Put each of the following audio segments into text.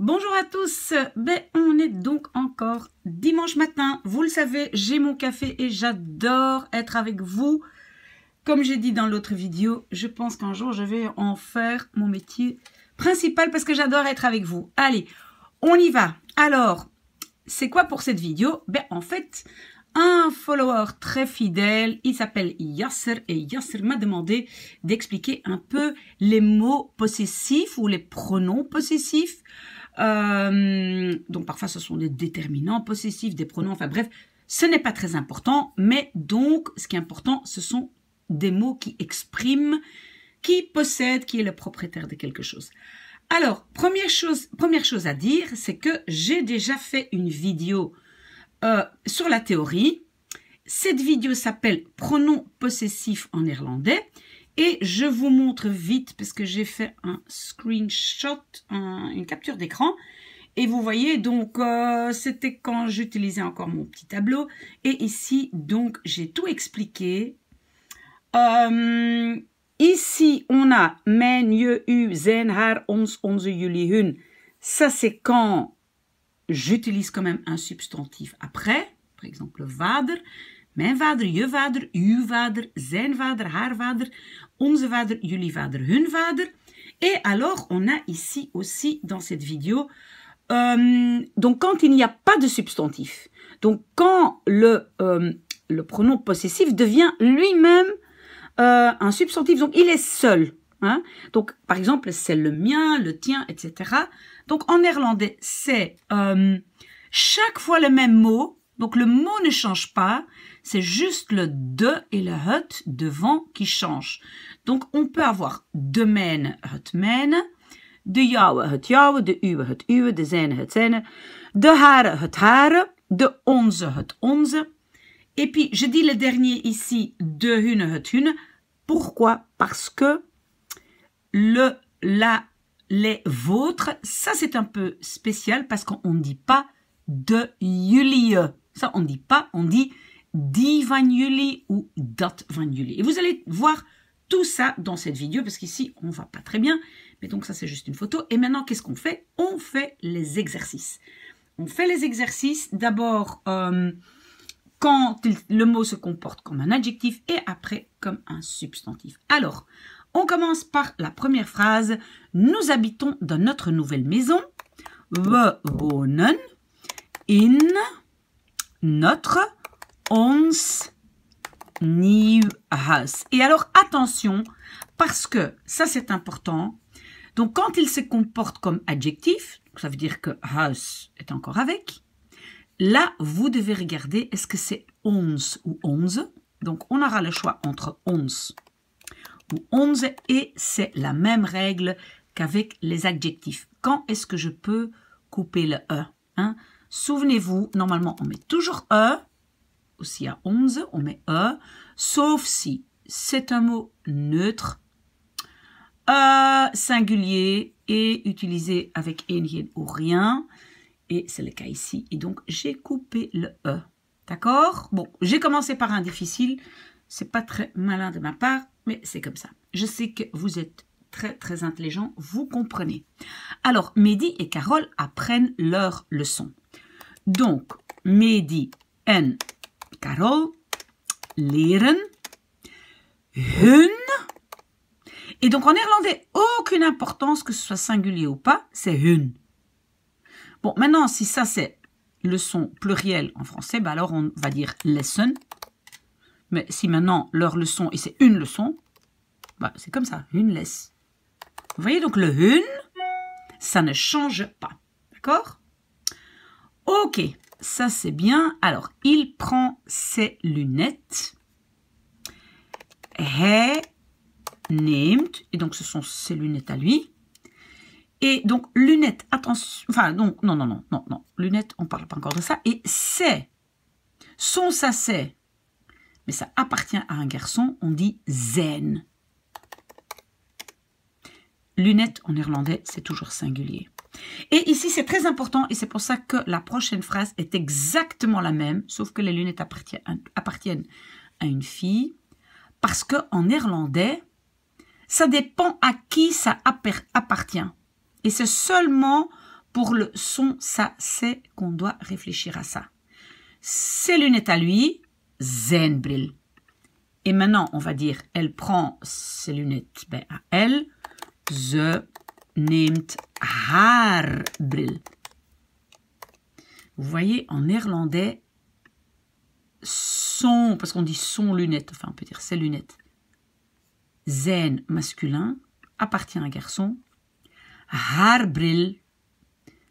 Bonjour à tous, ben, on est donc encore dimanche matin, vous le savez, j'ai mon café et j'adore être avec vous. Comme j'ai dit dans l'autre vidéo, je pense qu'un jour je vais en faire mon métier principal parce que j'adore être avec vous. Allez, on y va. Alors, c'est quoi pour cette vidéo Ben en fait, un follower très fidèle, il s'appelle Yasser et Yasser m'a demandé d'expliquer un peu les mots possessifs ou les pronoms possessifs euh, donc parfois ce sont des déterminants possessifs, des pronoms, enfin bref, ce n'est pas très important, mais donc ce qui est important, ce sont des mots qui expriment qui possède, qui est le propriétaire de quelque chose. Alors, première chose, première chose à dire, c'est que j'ai déjà fait une vidéo euh, sur la théorie. Cette vidéo s'appelle Pronoms possessifs en néerlandais et je vous montre vite, parce que j'ai fait un screenshot, une capture d'écran. Et vous voyez, donc, euh, c'était quand j'utilisais encore mon petit tableau. Et ici, donc, j'ai tout expliqué. Euh, ici, on a « Men, je u zen, har, ons onze Ça, c'est quand j'utilise quand même un substantif après, par exemple « vader ». Mijn vader, je vader, uw vader, zijn vader, haar vader, onze vader, jullie vader, hun vader. Et alors, on a ici aussi dans cette vidéo, euh, donc quand il n'y a pas de substantif, donc quand le, euh, le pronom possessif devient lui-même euh, un substantif, donc il est seul. Hein. Donc par exemple, c'est le mien, le tien, etc. Donc en néerlandais, c'est chaque fois le même mot, donc le mot ne change pas, c'est juste le de et le hut devant qui change. Donc on peut avoir de men het men, de jouwe het jouwe, de uwe het uwe, de zijne het zijne, de hare het hare, de onze het onze. Et puis je dis le dernier ici, de hune het hun. Pourquoi Parce que le la les vôtres, ça c'est un peu spécial parce qu'on ne dit pas de Julie. Ça on ne dit pas, on dit die ou dat van Et vous allez voir tout ça dans cette vidéo, parce qu'ici, on ne va pas très bien. Mais donc, ça, c'est juste une photo. Et maintenant, qu'est-ce qu'on fait On fait les exercices. On fait les exercices d'abord euh, quand le mot se comporte comme un adjectif et après comme un substantif. Alors, on commence par la première phrase. Nous habitons dans notre nouvelle maison. We wonen in notre 11 new house. Et alors attention, parce que ça c'est important. Donc quand il se comporte comme adjectif, ça veut dire que house est encore avec, là vous devez regarder est-ce que c'est 11 ou onze. Donc on aura le choix entre 11 ou onze et c'est la même règle qu'avec les adjectifs. Quand est-ce que je peux couper le e hein? Souvenez-vous, normalement on met toujours e à 11, on met E, sauf si c'est un mot neutre, singulier et utilisé avec Nien ou rien. Et c'est le cas ici. Et donc, j'ai coupé le E. D'accord Bon, j'ai commencé par un difficile. C'est pas très malin de ma part, mais c'est comme ça. Je sais que vous êtes très très intelligent. vous comprenez. Alors, Mehdi et Carole apprennent leur leçon. Donc, Mehdi, N, Carol, leren, hun. Et donc en irlandais aucune importance que ce soit singulier ou pas, c'est hun. Bon, maintenant, si ça c'est le son pluriel en français, bah alors on va dire lesson. Mais si maintenant leur leçon, et c'est une leçon, bah c'est comme ça, une laisse. Vous voyez donc le hun, ça ne change pas. D'accord Ok ça c'est bien. Alors, il prend ses lunettes. He nimmt. Et donc, ce sont ses lunettes à lui. Et donc, lunettes, attention. Enfin, donc, non, non, non, non, non. Lunettes, on ne parle pas encore de ça. Et c'est. Son, ça c'est. Mais ça appartient à un garçon. On dit zen. Lunettes en irlandais, c'est toujours singulier. Et ici, c'est très important et c'est pour ça que la prochaine phrase est exactement la même, sauf que les lunettes appartiennent à une fille, parce que en néerlandais, ça dépend à qui ça appartient. Et c'est seulement pour le son ça c'est qu'on doit réfléchir à ça. Ses lunettes à lui, Zenbril. Et maintenant, on va dire, elle prend ses lunettes ben, à elle. The neemt » Harbril, Vous voyez, en néerlandais, son, parce qu'on dit son lunette, enfin on peut dire ses lunettes. Zen masculin appartient à un garçon. Harbril,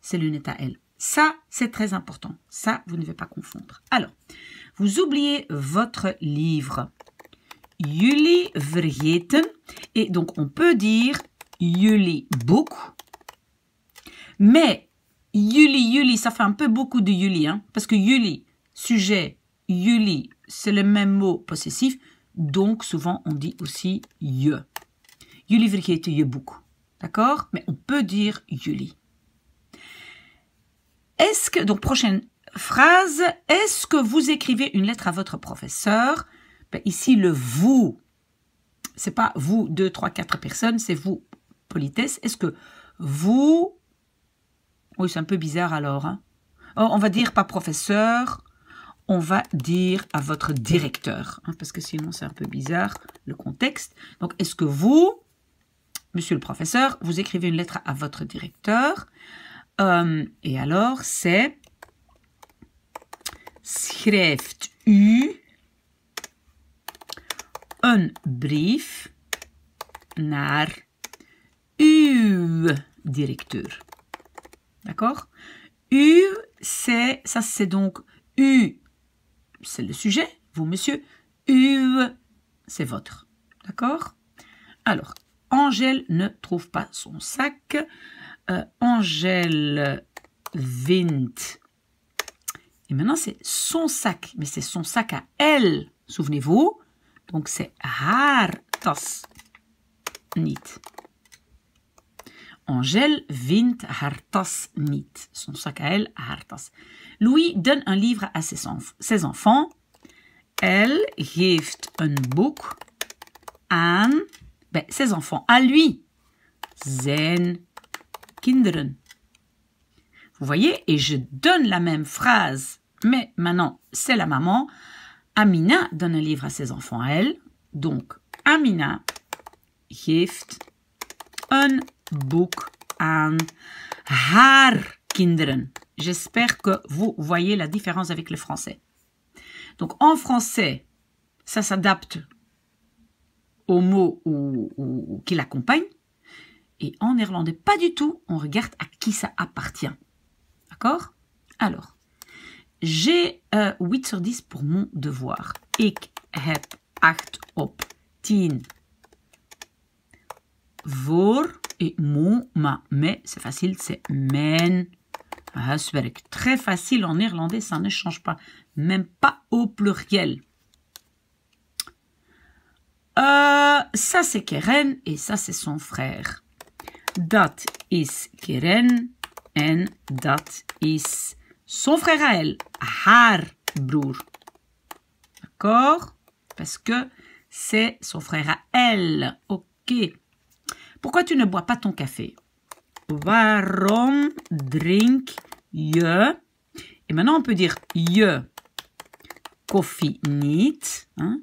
ses lunettes à elle. Ça, c'est très important. Ça, vous ne devez pas confondre. Alors, vous oubliez votre livre. Jullie vergeten. Et donc, on peut dire jullie boek mais Yuli, Yuli, ça fait un peu beaucoup de Yuli, hein. parce que Yuli, sujet, Yuli, c'est le même mot possessif, donc souvent on dit aussi je. Yuli vergeten je beaucoup, D'accord Mais on peut dire Yuli. Est-ce que, donc prochaine phrase, est-ce que vous écrivez une lettre à votre professeur ben, Ici, le vous, c'est pas vous, deux, trois, quatre personnes, c'est vous, politesse. Est-ce que vous oui, c'est un peu bizarre alors. Hein. Oh, on va dire pas professeur, on va dire à votre directeur, hein, parce que sinon c'est un peu bizarre le contexte. Donc, est-ce que vous, monsieur le professeur, vous écrivez une lettre à votre directeur euh, Et alors, c'est schrijft u un brief naar U directeur. D'accord U, c'est, ça c'est donc U, c'est le sujet, vous monsieur. U, c'est votre. D'accord Alors, Angèle ne trouve pas son sac. Euh, Angèle vint. Et maintenant, c'est son sac. Mais c'est son sac à elle. Souvenez-vous. Donc, c'est haar tas Angèle Vint Hartas mit. Son sac à elle, Hartas. Louis donne un livre à ses, enfants. Elle gift un book à ben, ses enfants, à lui. zen kinderen. Vous voyez, et je donne la même phrase, mais maintenant c'est la maman. Amina donne un livre à ses enfants, à elle. Donc, Amina gift un Book and haar kinderen. J'espère que vous voyez la différence avec le français. Donc en français, ça s'adapte aux mots qui l'accompagne. Et en néerlandais, pas du tout. On regarde à qui ça appartient. D'accord Alors, j'ai 8 euh, sur 10 pour mon devoir. Ik heb 8 op 10 vor et mou, ma. Mais c'est facile, c'est men. Ah, Très facile en irlandais, ça ne change pas. Même pas au pluriel. Euh, ça c'est Keren et ça c'est son frère. Dat is Keren en dat is son frère à elle, haar broer. D'accord Parce que c'est son frère à elle. Ok. Pourquoi tu ne bois pas ton café Warum drink je Et maintenant, on peut dire je coffee niet, hein,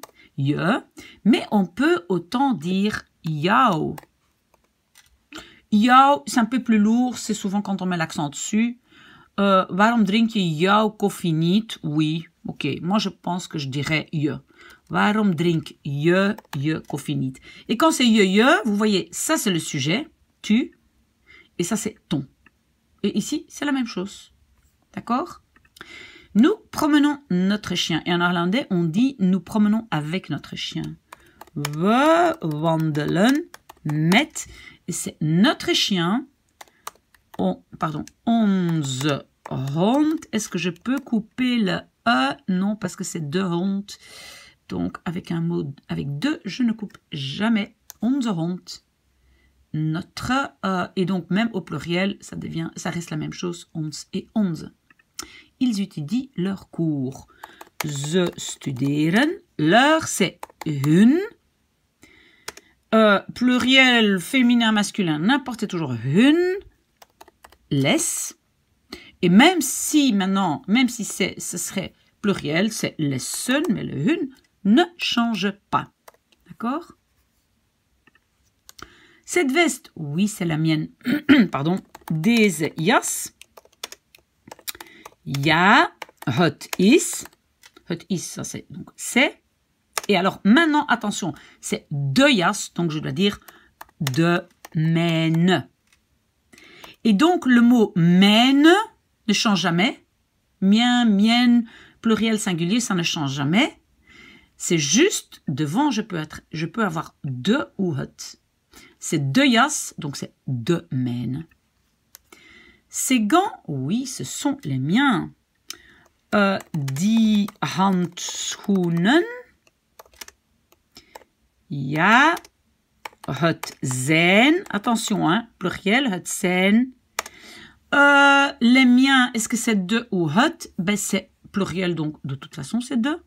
mais on peut autant dire yao. Yao, c'est un peu plus lourd, c'est souvent quand on met l'accent dessus. Euh, drink je yao coffee Oui, ok. Moi, je pense que je dirais je. Waarom drink je je koffie Et quand c'est je je, vous voyez, ça c'est le sujet, tu, et ça c'est ton. Et ici, c'est la même chose. D'accord Nous promenons notre chien. Et en irlandais, on dit nous promenons avec notre chien. We wandelen met. Et c'est notre chien. pardon, onze hond. Est-ce que je peux couper le E Non, parce que c'est deux hontes. Donc avec un mot, avec deux, je ne coupe jamais onze rondes Notre euh, et donc même au pluriel, ça devient, ça reste la même chose, onze » et onze. Ils utilisent leur cours. The studieren »« Leur c'est hun. Euh, pluriel, féminin, masculin, n'importe, toujours hun, les. Et même si maintenant, même si c'est, ce serait pluriel, c'est les seuls, mais le hun, ne change pas. D'accord Cette veste, oui, c'est la mienne. Pardon. Des yas. Ya, hot is. Hot is, ça c'est. Donc c'est. Et alors maintenant, attention, c'est de yas. donc je dois dire de mène. Et donc le mot mène ne change jamais. Mien, mienne, pluriel, singulier, ça ne change jamais. C'est juste devant, je peux, être, je peux avoir deux ou hut. C'est deux yas, donc c'est deux men. Ces gants, oui, ce sont les miens. Euh, die Handschoenen. Ja, het zijn. Attention, hein, pluriel, het zijn. Euh, les miens, est-ce que c'est deux ou het ben, C'est pluriel, donc de toute façon, c'est deux.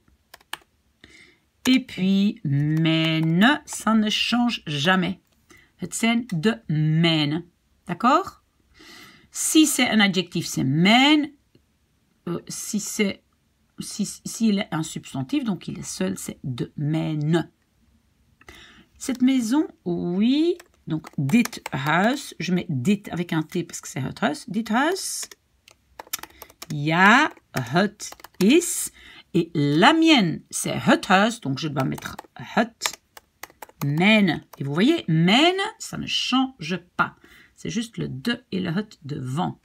Et puis, men, ça ne change jamais. Het zijn de men. D'accord Si c'est un adjectif, c'est men. Euh, si c'est est un substantif, donc il est seul, c'est de men. Cette maison, oui. Donc, dit house. Je mets dit avec un T parce que c'est house. Dit house. Ja, hot is. Et la mienne, c'est Huthaus, donc je dois mettre Hut, Men. Et vous voyez, Men, ça ne change pas. C'est juste le de et le hut devant.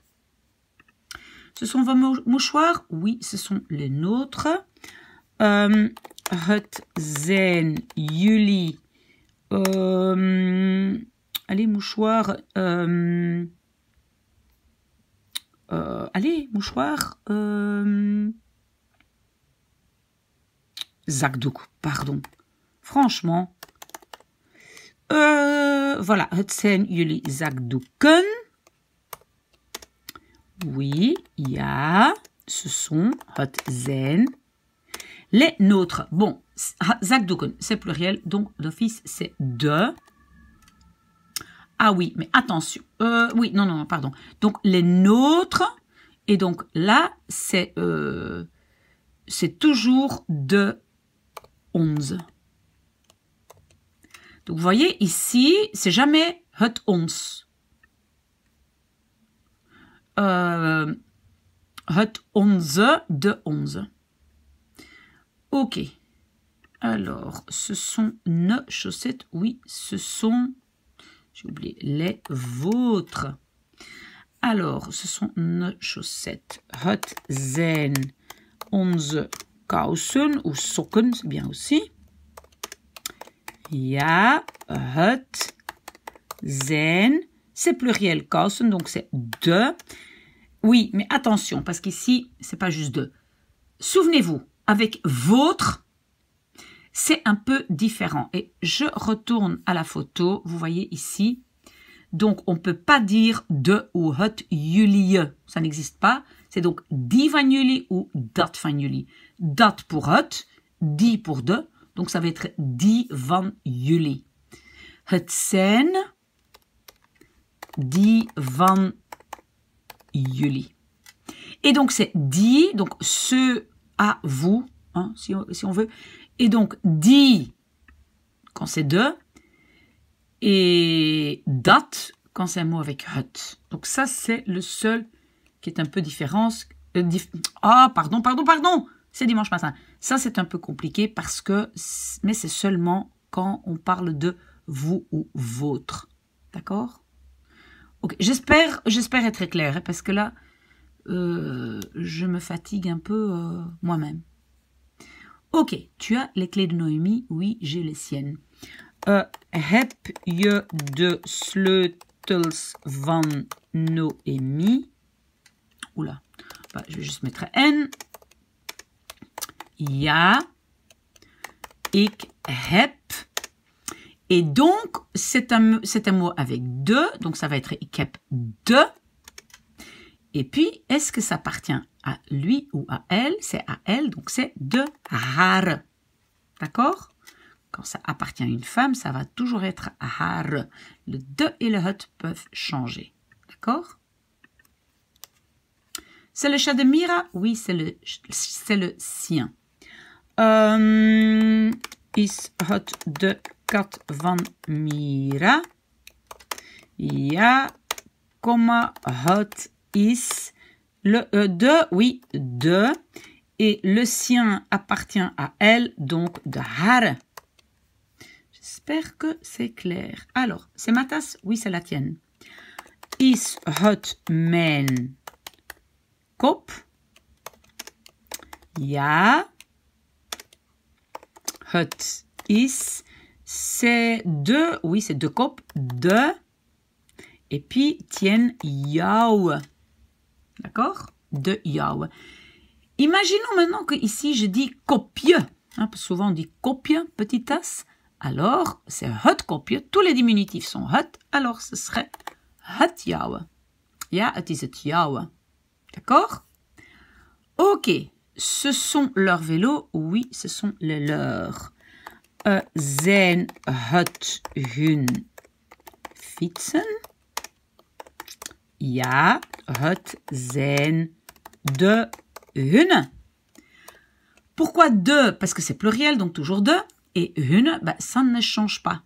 Ce sont vos mouchoirs Oui, ce sont les nôtres. Euh, hut, zen, yuli. Euh, allez, mouchoirs. Euh, euh, allez, mouchoirs. Zagdouk, pardon. Franchement. Euh, voilà, het zijn jullie il Oui, ja, ce sont het Les nôtres. Bon, ah, zagdouken, c'est pluriel, donc d'office c'est de. Ah oui, mais attention. Euh, oui, non, non, pardon. Donc les nôtres, et donc là, c'est euh, toujours de donc, vous voyez ici, c'est jamais hot 11. Euh, hot 11 de 11. Ok. Alors, ce sont nos chaussettes. Oui, ce sont, j'ai oublié, les vôtres. Alors, ce sont nos chaussettes. Hot Zen 11 kousen ou sokken, c'est bien aussi. Ja, het, zen » C'est pluriel kousen, donc c'est de. Oui, mais attention, parce qu'ici, c'est pas juste de. Souvenez-vous, avec votre, c'est un peu différent. Et je retourne à la photo, vous voyez ici. Donc, on ne peut pas dire de ou het jullie. Ça n'existe pas. C'est donc die van ou dat van dat pour hut, die pour de, donc ça va être die van juli ».« Het zijn die van juli ». Et donc c'est die, donc ce à vous, hein, si, on, veut. Et donc die quand c'est de, et dat quand c'est un mot avec hut. Donc ça c'est le seul qui est un peu différent. Euh, ah pardon pardon pardon c'est dimanche matin. Ça, c'est un peu compliqué parce que, mais c'est seulement quand on parle de vous ou votre. D'accord Ok, j'espère, j'espère être clair hein, parce que là, euh, je me fatigue un peu euh, moi-même. Ok, tu as les clés de Noémie, oui, j'ai les siennes. Euh, heb je de sleutels van Noémie Oula, bah, je vais juste mettre N ja, ik heb. Et donc, c'est un, un mot avec deux, donc ça va être ik heb de. Et puis, est-ce que ça appartient à lui ou à elle C'est à elle, donc c'est de haar. D'accord Quand ça appartient à une femme, ça va toujours être har ». Le de et le hut peuvent changer. D'accord C'est le chat de Mira Oui, c'est c'est le sien is hot de kat van Mira? Ja, coma hot is le euh, de, oui, de. Et le sien appartient à elle, donc de har. J'espère que c'est clair. Alors, c'est ma tasse Oui, c'est la tienne. Is hot men kop? Ja hut is, c'est deux, oui, c'est deux copes, de, et puis tien yao. D'accord De yao. Imaginons maintenant que ici je dis copieux. Hein, souvent on dit copieux, petit as. Alors, c'est hut copieux. Tous les diminutifs sont hut. Alors, ce serait hut yao. ya it is het D'accord Ok ce sont leurs vélos. Oui, ce sont les leurs. Euh, zen het hun fietsen? Ja, het zijn de hun. Pourquoi de Parce que c'est pluriel, donc toujours de. Et une, bah, ça ne change pas.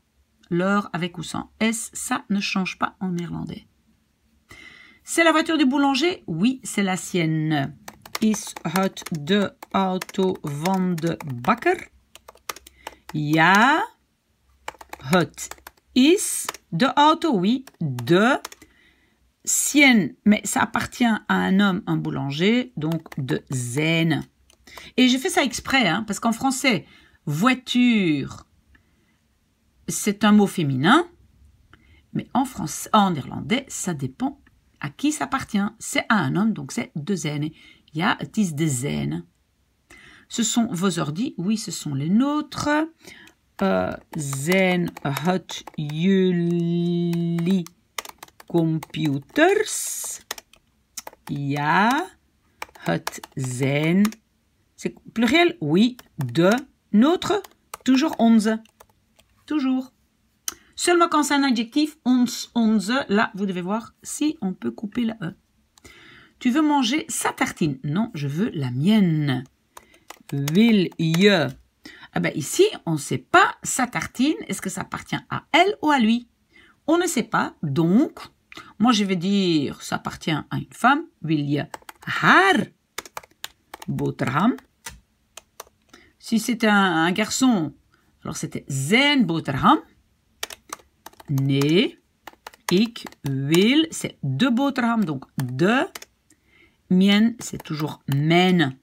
Leur avec ou sans S, ça ne change pas en néerlandais. C'est la voiture du boulanger Oui, c'est la sienne is hot de auto van de bakker? Ya hot is de auto, oui, de sienne. Mais ça appartient à un homme, un boulanger, donc de zen. Et je fais ça exprès, hein, parce qu'en français, voiture, c'est un mot féminin, mais en, français, en irlandais, ça dépend à qui ça appartient. C'est à un homme, donc c'est de zen. Ja, het is de zijne. Ce sont vos ordi. Oui, ce sont les nôtres. Euh, zen hot het jullie computers? Ja, hot zen. C'est pluriel? Oui, de. Notre, toujours onze. Toujours. Seulement quand c'est un adjectif, onze, onze, là, vous devez voir si on peut couper la E. Tu veux manger sa tartine Non, je veux la mienne. Will Ah ben ici, on ne sait pas sa tartine. Est-ce que ça appartient à elle ou à lui On ne sait pas. Donc, moi je vais dire ça appartient à une femme. Will you Har. Si c'est un, garçon, alors c'était zen botram. Ne, ik, will, c'est de botram. donc de « Mien », c'est toujours men.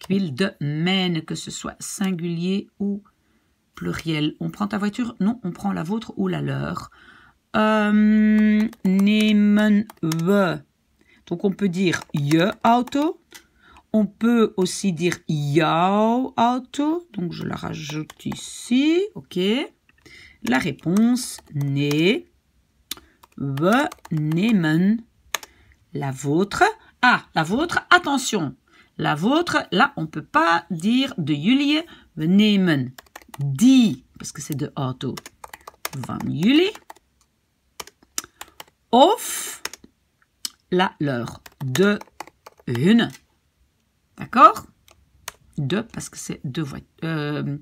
Quil de men, que ce soit singulier ou pluriel. On prend ta voiture Non, on prend la vôtre ou la leur. Hum, euh, veut Donc on peut dire je auto. On peut aussi dire yo auto. Donc je la rajoute ici. Ok. La réponse ne we nehmen la vôtre ah, la vôtre, attention. La vôtre, là, on peut pas dire de Julie. nehmen, Die, parce que c'est de auto. Van Julie. Of la leur. De une. D'accord De, parce que c'est de euh,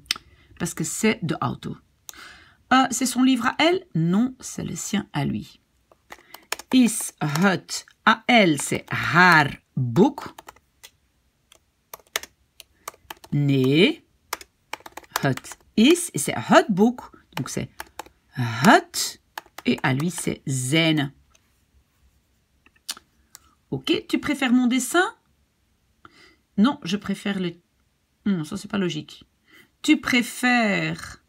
parce que c'est de auto. Euh, c'est son livre à elle Non, c'est le sien à lui. Is hut à elle, c'est haar boek. né is. is, c'est hot book, Donc c'est Hot. et à lui c'est zen. Ok, tu préfères mon dessin Non, je préfère le... Non, hmm, ça c'est pas logique. Tu préfères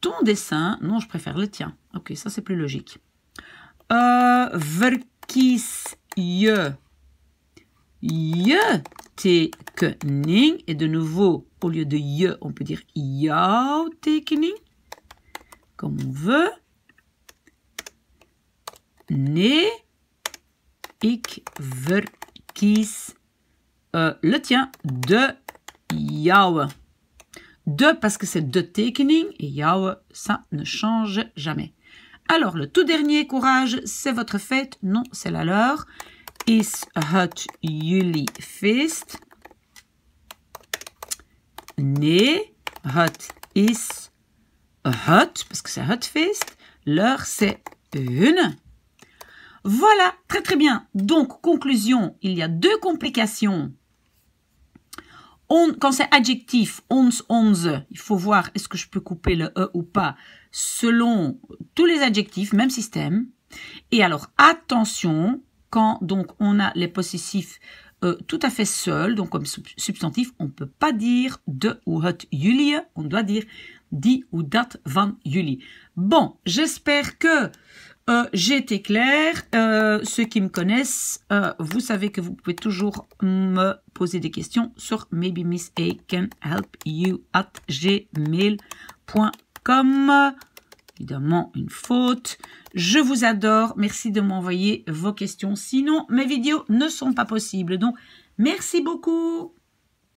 ton dessin Non, je préfère le tien. Ok, ça c'est plus logique. Euh, kiss je. Je tekening. Et de nouveau, au lieu de je, on peut dire jouw tekening. Comme on veut. ne ik ver euh, le tien de yao De parce que c'est de tekening et ya ça ne change jamais. Alors, le tout dernier, courage, c'est votre fête. Non, c'est la leur. Is hot Yuli Fist. Né. Hot is hot, parce que c'est hot fist. L'heure, c'est une. Voilà, très très bien. Donc, conclusion, il y a deux complications. On, quand c'est adjectif, onze, onze, il faut voir est-ce que je peux couper le E ou pas selon tous les adjectifs, même système. Et alors attention, quand donc on a les possessifs euh, tout à fait seuls, donc comme substantif, on ne peut pas dire de ou het julie, on doit dire die ou dat van julie Bon, j'espère que euh, j'ai été claire. Euh, ceux qui me connaissent, vous savez que vous pouvez toujours me poser des questions sur maybe help you at gmail.com comme. Évidemment, une faute. Je vous adore. Merci de m'envoyer vos questions. Sinon, mes vidéos ne sont pas possibles. Donc, merci beaucoup.